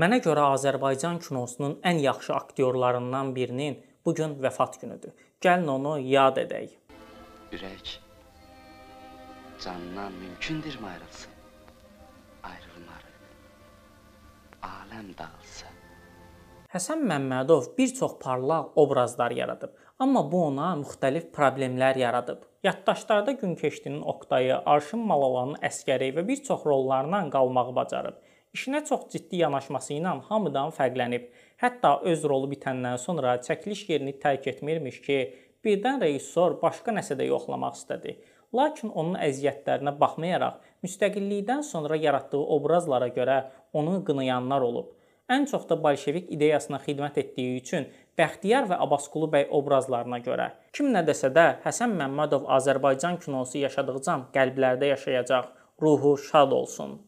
Mənə görə Azərbaycan kinosunun ən yaxşı aktyorlarından birinin bu gün vəfat günüdür. Gəlin onu yad edək. Ürək candan mümkündür mü ayrılsın? Ayrılmarıq. Aləm dağılsın. Həsən Məmmədov bir çox parlaq obrazlar yaradıb, amma bu ona müxtəlif problemlər yaradıb. Yaddaşlarda Günkeştinin Oktayı, Arşın Malalanın Əsgəri və bir çox rollarla qalmağı bacarıb işinə çox ciddi yanaşması ilə hamıdan fərqlənib. Hətta öz rolu bitəndən sonra çəkiliş yerini tərk etmirmiş ki, birdən rejissor başqa nəsə də yoxlamaq istədi. Lakin onun əziyyətlərinə baxmayaraq, müstəqillikdən sonra yaratdığı obrazlara görə onu qınayanlar olub. Ən çox da bolşevik ideyasına xidmət etdiyi üçün Bəxtiyar və Abbasqulu bəy obrazlarına görə. Kim nə desə də Həsən Məmmədov Azərbaycan kinosu yaşadıqca qəlblərdə yaşayacaq. Ruhu şad olsun.